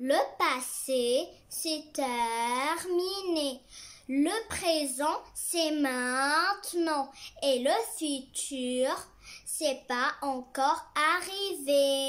Le passé, c'est terminé. Le présent, c'est maintenant. Et le futur, c'est pas encore arrivé.